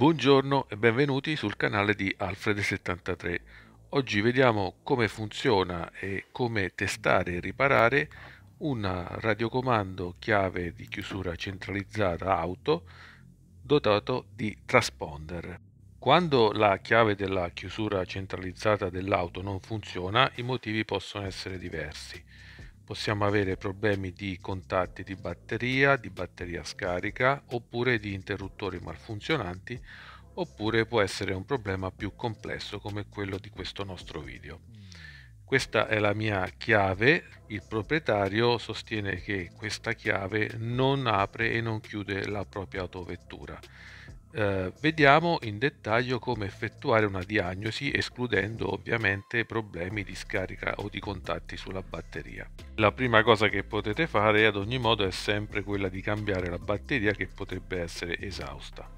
Buongiorno e benvenuti sul canale di Alfred73. Oggi vediamo come funziona e come testare e riparare un radiocomando chiave di chiusura centralizzata auto dotato di transponder. Quando la chiave della chiusura centralizzata dell'auto non funziona, i motivi possono essere diversi possiamo avere problemi di contatti di batteria, di batteria scarica oppure di interruttori malfunzionanti oppure può essere un problema più complesso come quello di questo nostro video. Questa è la mia chiave, il proprietario sostiene che questa chiave non apre e non chiude la propria autovettura eh, vediamo in dettaglio come effettuare una diagnosi escludendo ovviamente problemi di scarica o di contatti sulla batteria. La prima cosa che potete fare ad ogni modo è sempre quella di cambiare la batteria che potrebbe essere esausta.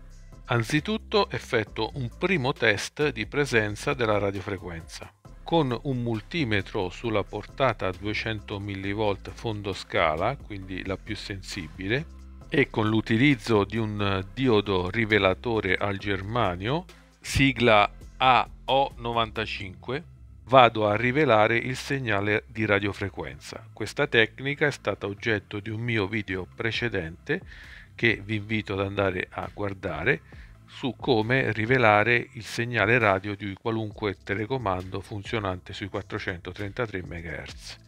Anzitutto effettuo un primo test di presenza della radiofrequenza. Con un multimetro sulla portata 200 mV fondo scala, quindi la più sensibile, e con l'utilizzo di un diodo rivelatore al germanio, sigla AO95, vado a rivelare il segnale di radiofrequenza. Questa tecnica è stata oggetto di un mio video precedente che vi invito ad andare a guardare su come rivelare il segnale radio di qualunque telecomando funzionante sui 433 MHz.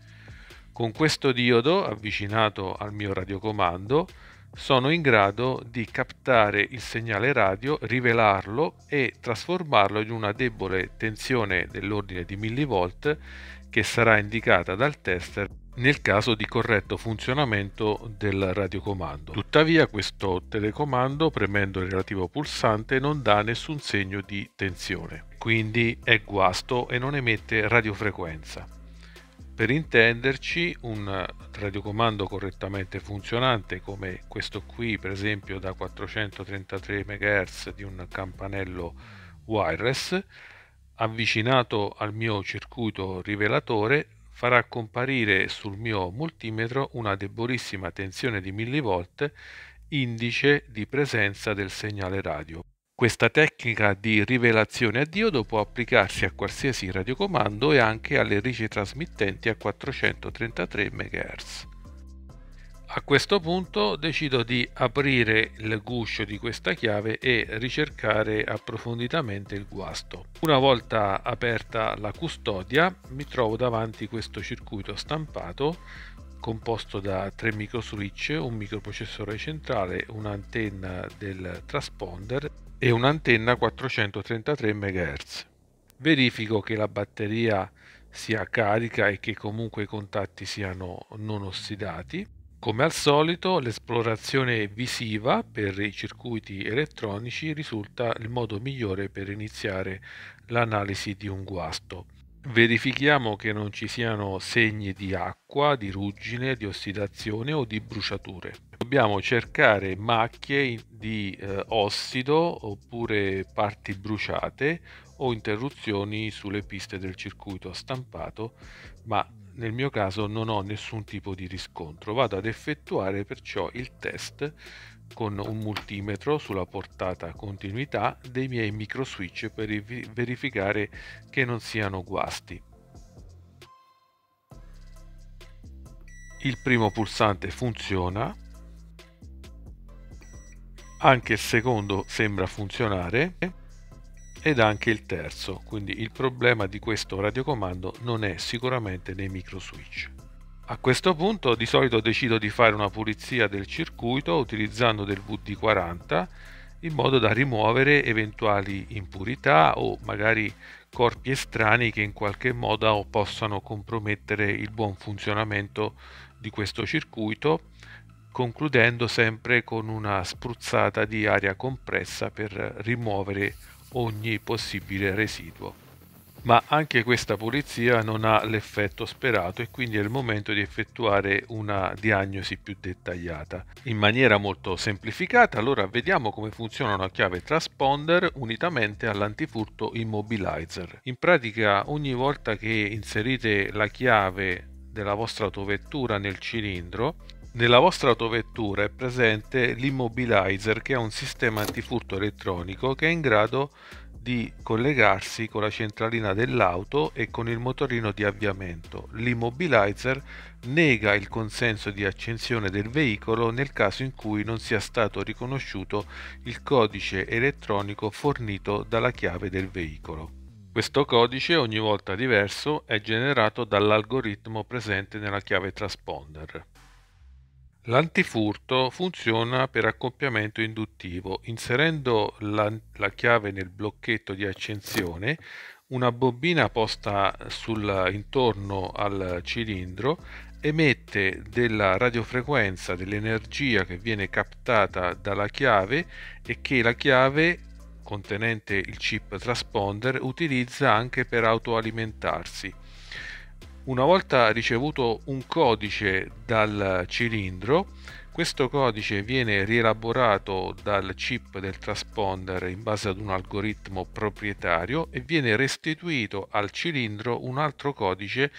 Con questo diodo avvicinato al mio radiocomando sono in grado di captare il segnale radio, rivelarlo e trasformarlo in una debole tensione dell'ordine di millivolt che sarà indicata dal tester nel caso di corretto funzionamento del radiocomando. Tuttavia questo telecomando, premendo il relativo pulsante, non dà nessun segno di tensione, quindi è guasto e non emette radiofrequenza. Per intenderci, un radiocomando correttamente funzionante come questo qui, per esempio da 433 MHz di un campanello wireless, avvicinato al mio circuito rivelatore, farà comparire sul mio multimetro una debolissima tensione di millivolt, indice di presenza del segnale radio. Questa tecnica di rivelazione a diodo può applicarsi a qualsiasi radiocomando e anche alle ricce trasmittenti a 433 MHz. A questo punto decido di aprire il guscio di questa chiave e ricercare approfonditamente il guasto. Una volta aperta la custodia mi trovo davanti questo circuito stampato composto da tre microswitch, un microprocessore centrale, un'antenna del transponder e un'antenna 433 MHz. Verifico che la batteria sia carica e che comunque i contatti siano non ossidati. Come al solito l'esplorazione visiva per i circuiti elettronici risulta il modo migliore per iniziare l'analisi di un guasto. Verifichiamo che non ci siano segni di acqua, di ruggine, di ossidazione o di bruciature. Dobbiamo cercare macchie di eh, ossido oppure parti bruciate o interruzioni sulle piste del circuito stampato, ma nel mio caso non ho nessun tipo di riscontro. Vado ad effettuare perciò il test con un multimetro sulla portata continuità dei miei micro switch per verificare che non siano guasti. Il primo pulsante funziona, anche il secondo sembra funzionare ed anche il terzo, quindi il problema di questo radiocomando non è sicuramente nei micro switch. A questo punto di solito decido di fare una pulizia del circuito utilizzando del VD40 in modo da rimuovere eventuali impurità o magari corpi estranei che in qualche modo possano compromettere il buon funzionamento di questo circuito concludendo sempre con una spruzzata di aria compressa per rimuovere ogni possibile residuo ma anche questa pulizia non ha l'effetto sperato e quindi è il momento di effettuare una diagnosi più dettagliata. In maniera molto semplificata allora vediamo come funziona una chiave transponder unitamente all'antifurto immobilizer. In pratica ogni volta che inserite la chiave della vostra autovettura nel cilindro nella vostra autovettura è presente l'immobilizer che è un sistema antifurto elettronico che è in grado di di collegarsi con la centralina dell'auto e con il motorino di avviamento. L'immobilizer nega il consenso di accensione del veicolo nel caso in cui non sia stato riconosciuto il codice elettronico fornito dalla chiave del veicolo. Questo codice, ogni volta diverso, è generato dall'algoritmo presente nella chiave transponder. L'antifurto funziona per accoppiamento induttivo, inserendo la, la, chiave nel blocchetto di accensione, una bobina posta sul, intorno al cilindro emette della radiofrequenza dell'energia che viene captata dalla chiave e che la chiave contenente il chip transponder utilizza anche per autoalimentarsi. Una volta ricevuto un codice dal cilindro, questo codice viene rielaborato dal chip del transponder in base ad un algoritmo proprietario e viene restituito al cilindro un altro codice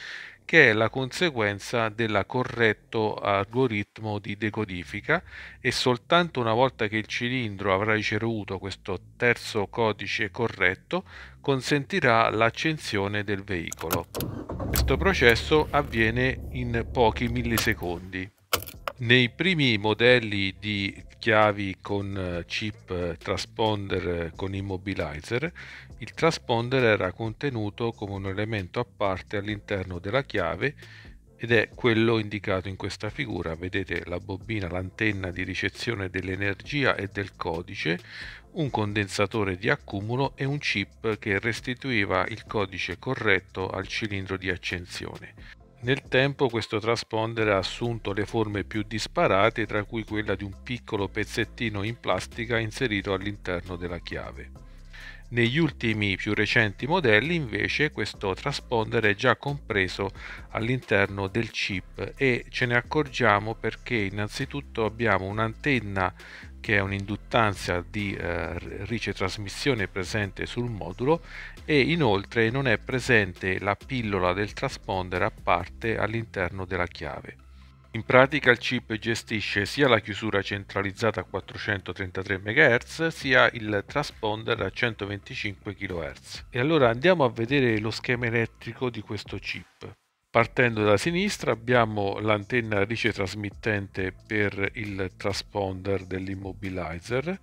che è la conseguenza del corretto algoritmo di decodifica e soltanto una volta che il cilindro avrà ricevuto questo terzo codice corretto consentirà l'accensione del veicolo. Questo processo avviene in pochi millisecondi. Nei primi modelli di chiavi con chip eh, transponder eh, con immobilizer il trasponder era contenuto come un elemento a parte all'interno della chiave ed è quello indicato in questa figura. Vedete la bobina, l'antenna di ricezione dell'energia e del codice, un condensatore di accumulo e un chip che restituiva il codice corretto al cilindro di accensione. Nel tempo questo trasponder ha assunto le forme più disparate, tra cui quella di un piccolo pezzettino in plastica inserito all'interno della chiave. Negli ultimi più recenti modelli invece questo trasponder è già compreso all'interno del chip e ce ne accorgiamo perché innanzitutto abbiamo un'antenna che è un'induttanza di eh, ricetrasmissione presente sul modulo e inoltre non è presente la pillola del trasponder a parte all'interno della chiave. In pratica il chip gestisce sia la chiusura centralizzata a 433 MHz sia il transponder a 125 kHz. E allora andiamo a vedere lo schema elettrico di questo chip. Partendo da sinistra abbiamo l'antenna ricetrasmittente per il transponder dell'immobilizer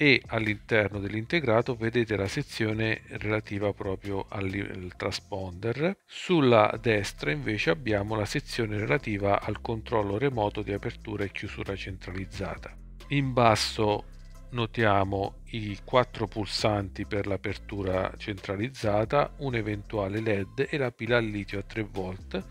e all'interno dell'integrato vedete la sezione relativa proprio al, transponder. Sulla destra invece abbiamo la sezione relativa al controllo remoto di apertura e chiusura centralizzata. In basso notiamo i quattro pulsanti per l'apertura centralizzata, un eventuale LED e la pila al litio a 3 volt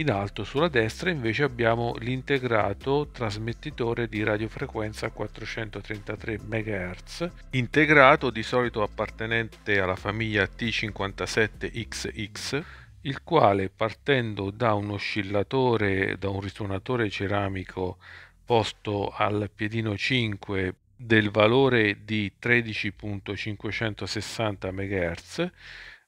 in alto sulla destra invece abbiamo l'integrato trasmettitore di radiofrequenza 433 MHz, integrato di solito appartenente alla famiglia T57XX, il quale partendo da un oscillatore, da un risuonatore ceramico posto al piedino 5 del valore di 13.560 MHz,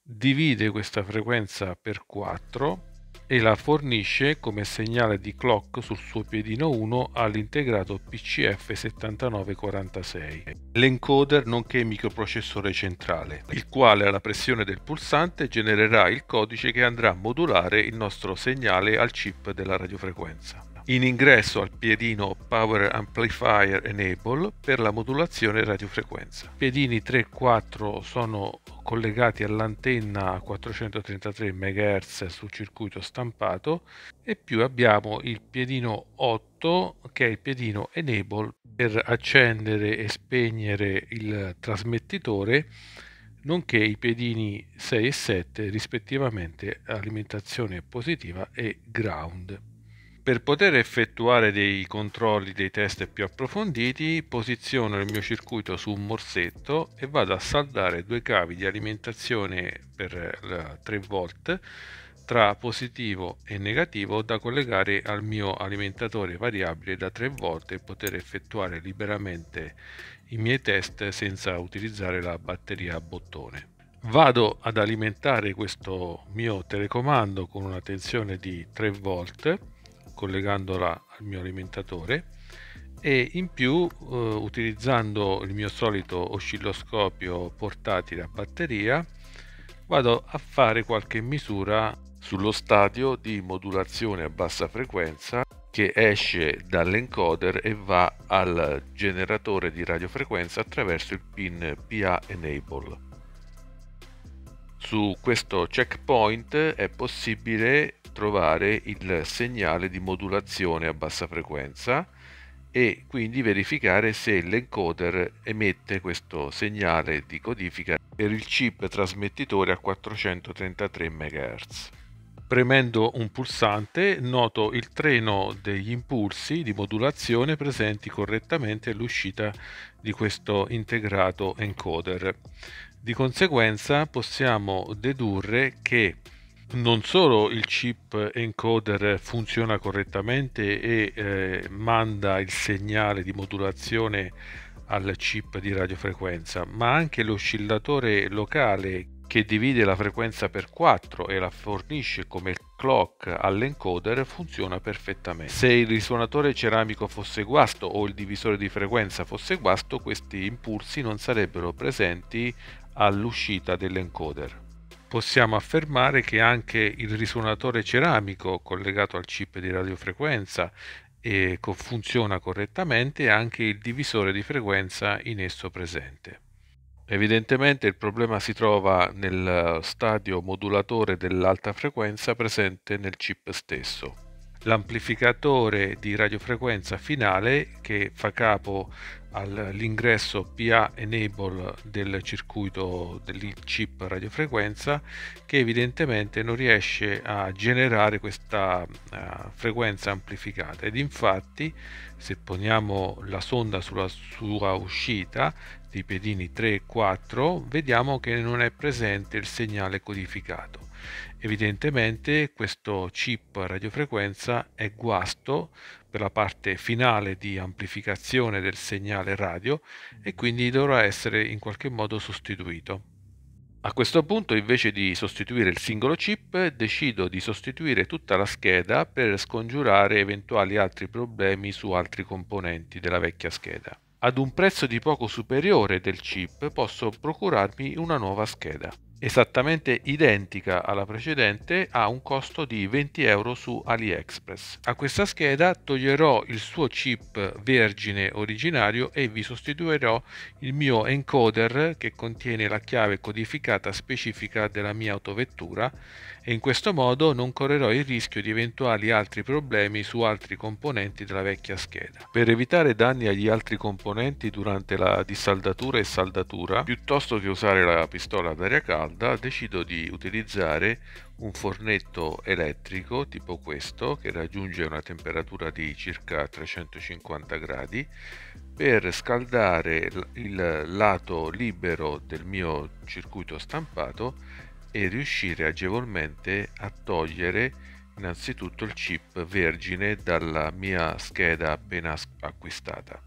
divide questa frequenza per 4 e la fornisce come segnale di clock sul suo piedino 1 all'integrato PCF7946, l'encoder nonché il microprocessore centrale, il quale alla pressione del pulsante genererà il codice che andrà a modulare il nostro segnale al chip della radiofrequenza in ingresso al piedino Power Amplifier Enable per la modulazione radiofrequenza. Piedini 3 e 4 sono collegati all'antenna a 433 MHz sul circuito stampato e più abbiamo il piedino 8 che è il piedino Enable per accendere e spegnere il trasmettitore nonché i piedini 6 e 7 rispettivamente alimentazione positiva e ground. Per poter effettuare dei controlli dei test più approfonditi, posiziono il mio circuito su un morsetto e vado a saldare due cavi di alimentazione per 3V tra positivo e negativo da collegare al mio alimentatore variabile da 3V e poter effettuare liberamente i miei test senza utilizzare la batteria a bottone vado ad alimentare questo mio telecomando con una tensione di 3 volt collegandola al mio alimentatore e in più eh, utilizzando il mio solito oscilloscopio portatile a batteria vado a fare qualche misura sullo stadio di modulazione a bassa frequenza che esce dall'encoder e va al generatore di radiofrequenza attraverso il pin PA Enable. Su questo checkpoint è possibile trovare il segnale di modulazione a bassa frequenza e quindi verificare se l'encoder emette questo segnale di codifica per il chip trasmettitore a 433 MHz. Premendo un pulsante noto il treno degli impulsi di modulazione presenti correttamente all'uscita di questo integrato encoder. Di conseguenza possiamo dedurre che non solo il chip encoder funziona correttamente e eh, manda il segnale di modulazione al chip di radiofrequenza, ma anche l'oscillatore locale che divide la frequenza per 4 e la fornisce come clock all'encoder funziona perfettamente. Se il risuonatore ceramico fosse guasto o il divisore di frequenza fosse guasto, questi impulsi non sarebbero presenti all'uscita dell'encoder possiamo affermare che anche il risuonatore ceramico collegato al chip di radiofrequenza e co funziona correttamente e anche il divisore di frequenza in esso presente. Evidentemente il problema si trova nel stadio modulatore dell'alta frequenza presente nel chip stesso. L'amplificatore di radiofrequenza finale che fa capo all'ingresso PA enable del circuito del chip radiofrequenza che evidentemente non riesce a generare questa uh, frequenza amplificata ed infatti se poniamo la sonda sulla sua uscita dei piedini 3 e 4 vediamo che non è presente il segnale codificato evidentemente questo chip radiofrequenza è guasto per la parte finale di amplificazione del segnale radio e mm-hmm. quindi dovrà essere in qualche modo sostituito. A questo punto invece di sostituire il singolo chip decido di sostituire tutta la scheda per scongiurare eventuali altri problemi su altri componenti della vecchia scheda. Ad un prezzo di poco superiore del chip posso procurarmi una nuova scheda esattamente identica alla precedente, ha un costo di 20 euro su AliExpress. A questa scheda toglierò il suo chip vergine originario e vi sostituirò il mio encoder che contiene la chiave codificata specifica della mia autovettura e in questo modo non correrò il rischio di eventuali altri problemi su altri componenti della vecchia scheda. Per evitare danni agli altri componenti durante la dissaldatura e saldatura, piuttosto che usare la pistola ad aria calda, decido di utilizzare un fornetto elettrico tipo questo che raggiunge una temperatura di circa 350 gradi per scaldare il lato libero del mio circuito stampato e riuscire agevolmente a togliere innanzitutto il chip vergine dalla mia scheda appena acquistata.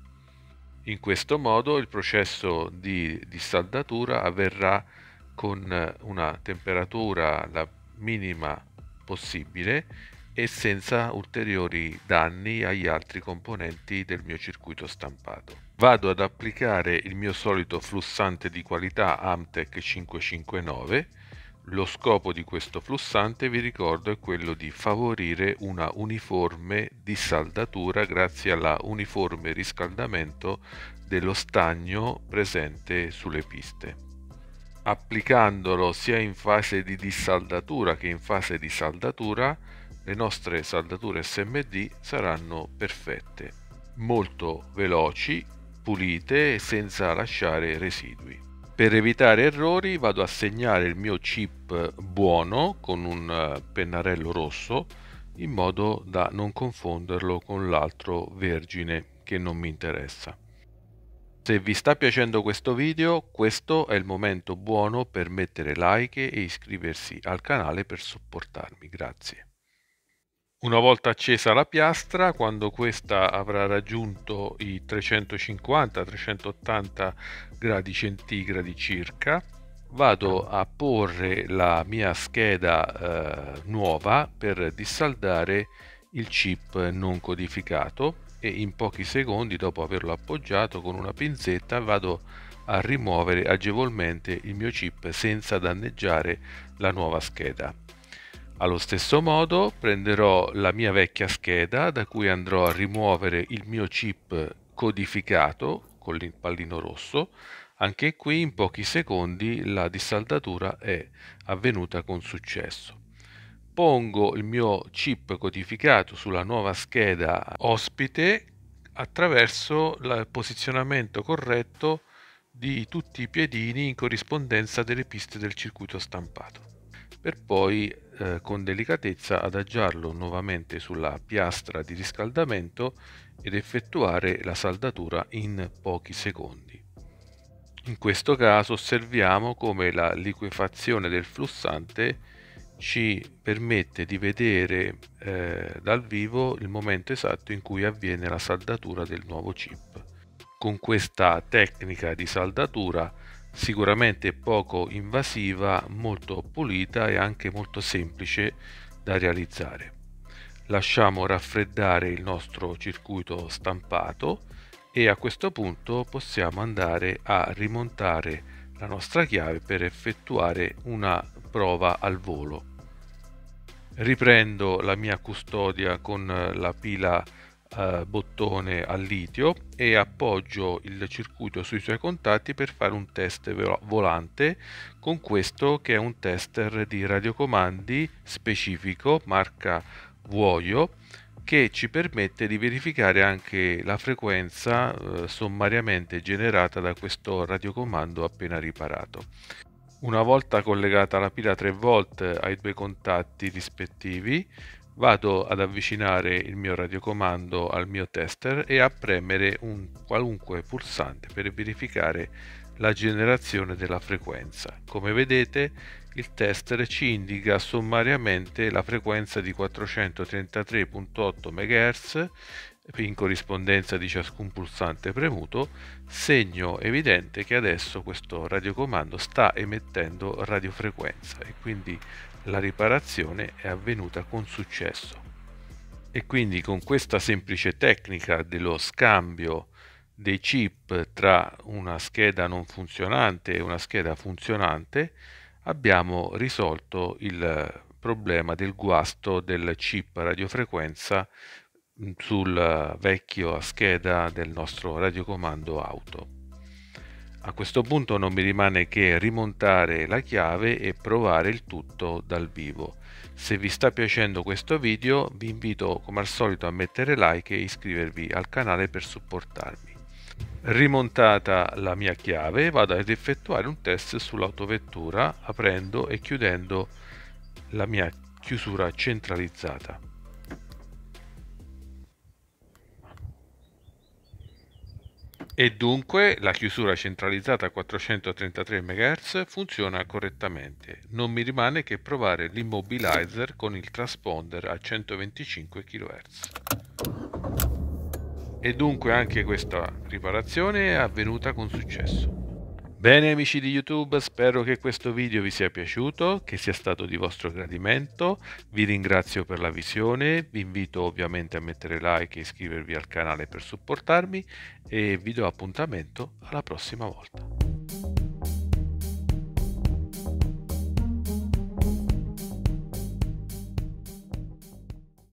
In questo modo il processo di saldatura avverrà con una temperatura la minima possibile e senza ulteriori danni agli altri componenti del mio circuito stampato. Vado ad applicare il mio solito flussante di qualità Amtec 559 lo scopo di questo flussante, vi ricordo, è quello di favorire una uniforme dissaldatura grazie alla uniforme riscaldamento dello stagno presente sulle piste. Applicandolo sia in fase di dissaldatura che in fase di saldatura, le nostre saldature SMD saranno perfette, molto veloci, pulite e senza lasciare residui. Per evitare errori vado a segnare il mio chip buono con un eh, pennarello rosso in modo da non confonderlo con l'altro vergine che non mi interessa. Se vi sta piacendo questo video, questo è il momento buono per mettere like e iscriversi al canale per supportarmi. Grazie. Una volta accesa la piastra, quando questa avrà raggiunto i 350-380 gradi centigradi circa, vado a porre la mia scheda eh, nuova per dissaldare il chip non codificato e in pochi secondi dopo averlo appoggiato con una pinzetta vado a rimuovere agevolmente il mio chip senza danneggiare la nuova scheda. Allo stesso modo prenderò la mia vecchia scheda da cui andrò a rimuovere il mio chip codificato con il pallino rosso. Anche qui in pochi secondi la dissaldatura è avvenuta con successo. Pongo il mio chip codificato sulla nuova scheda ospite attraverso il posizionamento corretto di tutti i piedini in corrispondenza delle piste del circuito stampato per poi eh, con delicatezza adagiarlo nuovamente sulla piastra di riscaldamento ed effettuare la saldatura in pochi secondi. In questo caso osserviamo come la liquefazione del flussante ci permette di vedere eh, dal vivo il momento esatto in cui avviene la saldatura del nuovo chip. Con questa tecnica di saldatura sicuramente poco invasiva, molto pulita e anche molto semplice da realizzare. Lasciamo raffreddare il nostro circuito stampato e a questo punto possiamo andare a rimontare la nostra chiave per effettuare una prova al volo. Riprendo la mia custodia con la pila eh, bottone al litio e appoggio il circuito sui suoi contatti per fare un test volante con questo che è un tester di radiocomandi specifico marca Vuoio che ci permette di verificare anche la frequenza eh, sommariamente generata da questo radiocomando appena riparato. Una volta collegata la pila 3V ai due contatti rispettivi, vado ad avvicinare il mio radiocomando al mio tester e a premere un qualunque pulsante per verificare la generazione della frequenza. Come vedete il tester ci indica sommariamente la frequenza di 433.8 MHz in corrispondenza di ciascun pulsante premuto, segno evidente che adesso questo radiocomando sta emettendo radiofrequenza e quindi la riparazione è avvenuta con successo. E quindi con questa semplice tecnica dello scambio dei chip tra una scheda non funzionante e una scheda funzionante abbiamo risolto il problema del guasto del chip radiofrequenza mm, sul eh, vecchio scheda del nostro radiocomando auto. A questo punto non mi rimane che rimontare la chiave e provare il tutto dal vivo. Se vi sta piacendo questo video vi invito come al solito a mettere like e iscrivervi al canale per supportarmi. Rimontata la mia chiave vado ad effettuare un test sull'autovettura aprendo e chiudendo la mia chiusura centralizzata. e dunque la chiusura centralizzata a 433 MHz funziona correttamente. Non mi rimane che provare l'immobilizer con il transponder a 125 kHz. E dunque anche questa riparazione è avvenuta con successo. Bene amici di YouTube, spero che questo video vi sia piaciuto, che sia stato di vostro gradimento, vi ringrazio per la visione, vi invito ovviamente a mettere like e iscrivervi al canale per supportarmi e vi do appuntamento alla prossima volta.